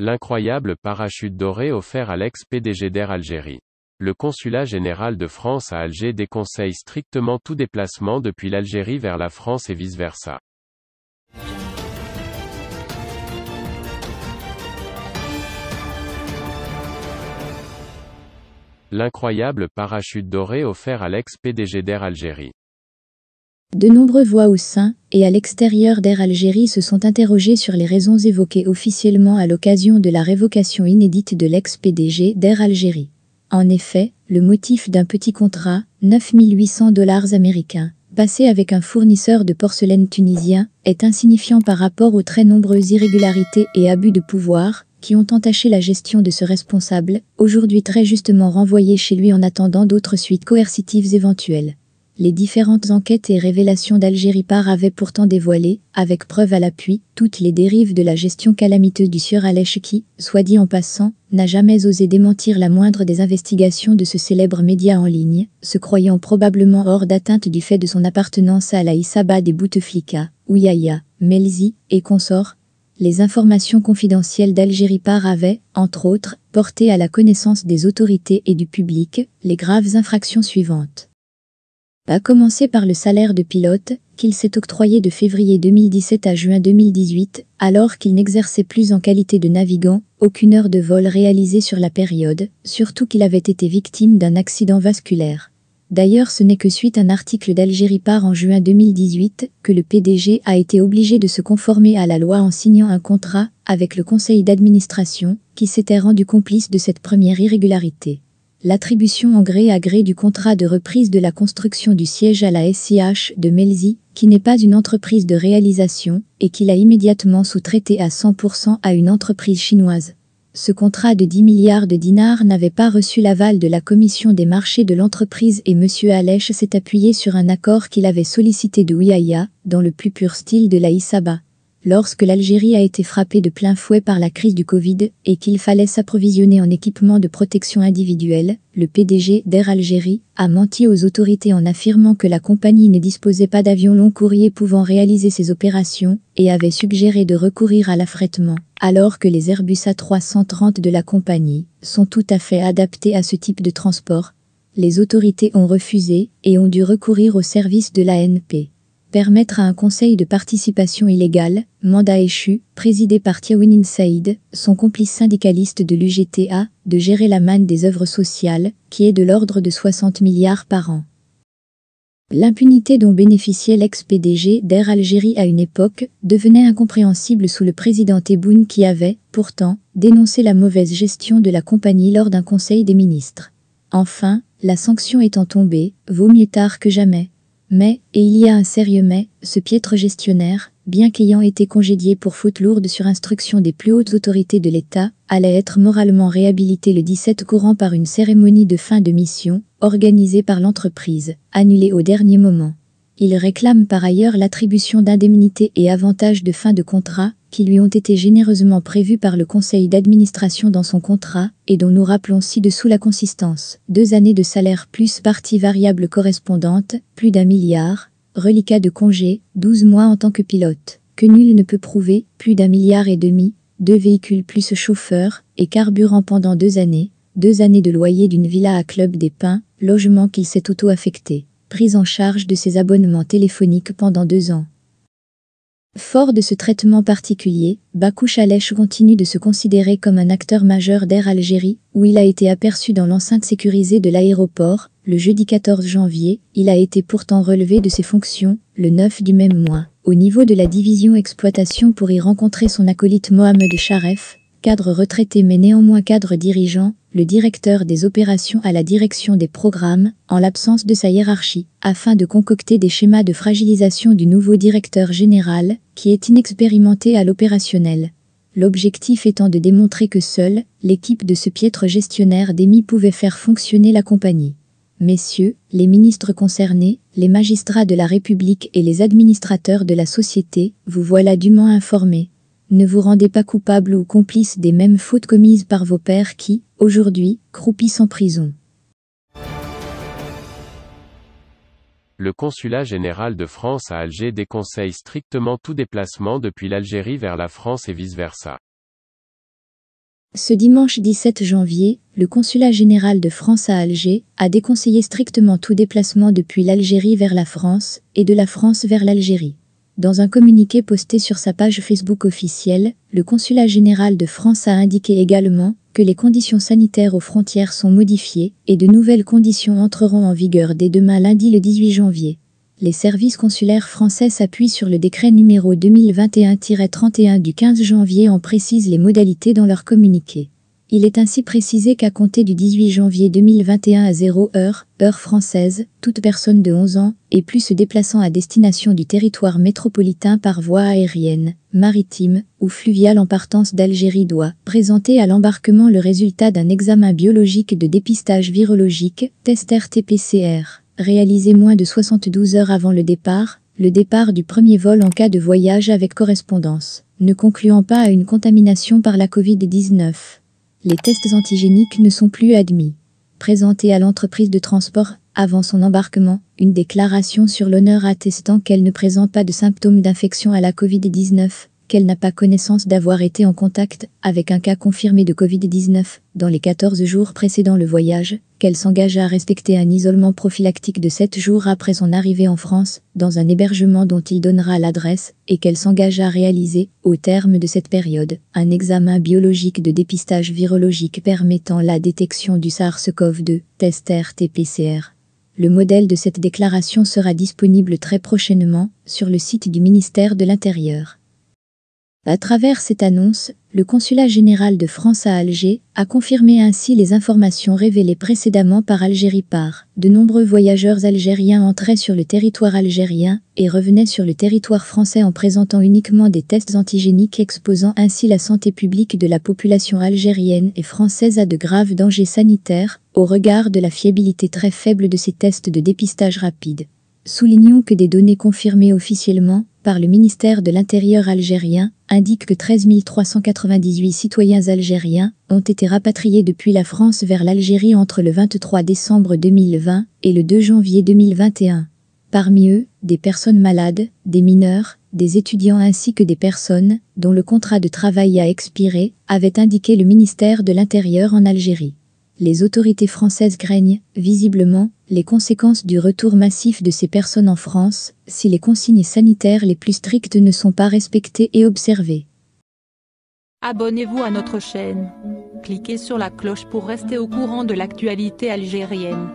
L'incroyable parachute doré offert à l'ex-PDG d'Air Algérie. Le consulat général de France à Alger déconseille strictement tout déplacement depuis l'Algérie vers la France et vice-versa. L'incroyable parachute doré offert à l'ex-PDG d'Air Algérie. De nombreux voix au sein et à l'extérieur d'Air Algérie se sont interrogées sur les raisons évoquées officiellement à l'occasion de la révocation inédite de l'ex-PDG d'Air Algérie. En effet, le motif d'un petit contrat, 9800 dollars américains, passé avec un fournisseur de porcelaine tunisien, est insignifiant par rapport aux très nombreuses irrégularités et abus de pouvoir qui ont entaché la gestion de ce responsable, aujourd'hui très justement renvoyé chez lui en attendant d'autres suites coercitives éventuelles. Les différentes enquêtes et révélations d'Algérie Par avaient pourtant dévoilé, avec preuve à l'appui, toutes les dérives de la gestion calamiteuse du sieur Alech qui, soit dit en passant, n'a jamais osé démentir la moindre des investigations de ce célèbre média en ligne, se croyant probablement hors d'atteinte du fait de son appartenance à la Issaba des Bouteflika, Ouyaya, Melzi et consorts, les informations confidentielles d'Algérie Par avaient, entre autres, porté à la connaissance des autorités et du public les graves infractions suivantes. A commencer par le salaire de pilote qu'il s'est octroyé de février 2017 à juin 2018, alors qu'il n'exerçait plus en qualité de navigant aucune heure de vol réalisée sur la période, surtout qu'il avait été victime d'un accident vasculaire. D'ailleurs, ce n'est que suite à un article d'Algérie Part en juin 2018 que le PDG a été obligé de se conformer à la loi en signant un contrat avec le conseil d'administration qui s'était rendu complice de cette première irrégularité l'attribution en gré à gré du contrat de reprise de la construction du siège à la SIH de Melzi, qui n'est pas une entreprise de réalisation et qu'il a immédiatement sous-traité à 100% à une entreprise chinoise. Ce contrat de 10 milliards de dinars n'avait pas reçu l'aval de la commission des marchés de l'entreprise et M. Alèche s'est appuyé sur un accord qu'il avait sollicité de Ouyaïa, dans le plus pur style de la Lorsque l'Algérie a été frappée de plein fouet par la crise du Covid et qu'il fallait s'approvisionner en équipement de protection individuelle, le PDG d'Air Algérie a menti aux autorités en affirmant que la compagnie ne disposait pas d'avions long courriers pouvant réaliser ses opérations et avait suggéré de recourir à l'affrètement, alors que les Airbus A330 de la compagnie sont tout à fait adaptés à ce type de transport. Les autorités ont refusé et ont dû recourir au service de l'ANP permettre à un conseil de participation illégale, mandat échu, présidé par Tiawin Saïd, son complice syndicaliste de l'UGTA, de gérer la manne des œuvres sociales, qui est de l'ordre de 60 milliards par an. L'impunité dont bénéficiait l'ex-PDG d'Air Algérie à une époque devenait incompréhensible sous le président Tebboune qui avait, pourtant, dénoncé la mauvaise gestion de la compagnie lors d'un conseil des ministres. Enfin, la sanction étant tombée, vaut mieux tard que jamais. Mais, et il y a un sérieux mais, ce piètre gestionnaire, bien qu'ayant été congédié pour faute lourde sur instruction des plus hautes autorités de l'État, allait être moralement réhabilité le 17 courant par une cérémonie de fin de mission, organisée par l'entreprise, annulée au dernier moment. Il réclame par ailleurs l'attribution d'indemnités et avantages de fin de contrat qui lui ont été généreusement prévus par le conseil d'administration dans son contrat et dont nous rappelons ci-dessous la consistance. Deux années de salaire plus partie variable correspondante, plus d'un milliard, reliquat de congé, douze mois en tant que pilote, que nul ne peut prouver, plus d'un milliard et demi, deux véhicules plus chauffeur et carburant pendant deux années, deux années de loyer d'une villa à Club des Pins, logement qu'il s'est auto-affecté prise en charge de ses abonnements téléphoniques pendant deux ans. Fort de ce traitement particulier, Bakou Chalèche continue de se considérer comme un acteur majeur d'Air Algérie, où il a été aperçu dans l'enceinte sécurisée de l'aéroport, le jeudi 14 janvier, il a été pourtant relevé de ses fonctions, le 9 du même mois, au niveau de la division exploitation pour y rencontrer son acolyte Mohamed Sharef, cadre retraité mais néanmoins cadre dirigeant, le directeur des opérations à la direction des programmes, en l'absence de sa hiérarchie, afin de concocter des schémas de fragilisation du nouveau directeur général, qui est inexpérimenté à l'opérationnel. L'objectif étant de démontrer que seule, l'équipe de ce piètre gestionnaire d'émis pouvait faire fonctionner la compagnie. Messieurs, les ministres concernés, les magistrats de la République et les administrateurs de la société, vous voilà dûment informés. Ne vous rendez pas coupable ou complice des mêmes fautes commises par vos pères qui, aujourd'hui, croupissent en prison. Le consulat général de France à Alger déconseille strictement tout déplacement depuis l'Algérie vers la France et vice-versa. Ce dimanche 17 janvier, le consulat général de France à Alger a déconseillé strictement tout déplacement depuis l'Algérie vers la France et de la France vers l'Algérie. Dans un communiqué posté sur sa page Facebook officielle, le consulat général de France a indiqué également que les conditions sanitaires aux frontières sont modifiées et de nouvelles conditions entreront en vigueur dès demain lundi le 18 janvier. Les services consulaires français s'appuient sur le décret numéro 2021-31 du 15 janvier en précisent les modalités dans leur communiqué. Il est ainsi précisé qu'à compter du 18 janvier 2021 à 0 heure, heure française, toute personne de 11 ans et plus se déplaçant à destination du territoire métropolitain par voie aérienne, maritime ou fluviale en partance d'Algérie doit présenter à l'embarquement le résultat d'un examen biologique de dépistage virologique, test RT-PCR, réalisé moins de 72 heures avant le départ, le départ du premier vol en cas de voyage avec correspondance, ne concluant pas à une contamination par la Covid-19 les tests antigéniques ne sont plus admis. Présentée à l'entreprise de transport, avant son embarquement, une déclaration sur l'honneur attestant qu'elle ne présente pas de symptômes d'infection à la Covid-19 qu'elle n'a pas connaissance d'avoir été en contact avec un cas confirmé de Covid-19 dans les 14 jours précédant le voyage, qu'elle s'engage à respecter un isolement prophylactique de 7 jours après son arrivée en France, dans un hébergement dont il donnera l'adresse, et qu'elle s'engage à réaliser, au terme de cette période, un examen biologique de dépistage virologique permettant la détection du SARS-CoV-2, test RT-PCR. Le modèle de cette déclaration sera disponible très prochainement sur le site du ministère de l'Intérieur. À travers cette annonce, le consulat général de France à Alger a confirmé ainsi les informations révélées précédemment par Algérie par de nombreux voyageurs algériens entraient sur le territoire algérien et revenaient sur le territoire français en présentant uniquement des tests antigéniques exposant ainsi la santé publique de la population algérienne et française à de graves dangers sanitaires au regard de la fiabilité très faible de ces tests de dépistage rapide. Soulignons que des données confirmées officiellement le ministère de l'Intérieur algérien indique que 13 398 citoyens algériens ont été rapatriés depuis la France vers l'Algérie entre le 23 décembre 2020 et le 2 janvier 2021. Parmi eux, des personnes malades, des mineurs, des étudiants ainsi que des personnes dont le contrat de travail a expiré, avait indiqué le ministère de l'Intérieur en Algérie les autorités françaises craignent, visiblement, les conséquences du retour massif de ces personnes en France si les consignes sanitaires les plus strictes ne sont pas respectées et observées. Abonnez-vous à notre chaîne. Cliquez sur la cloche pour rester au courant de l'actualité algérienne.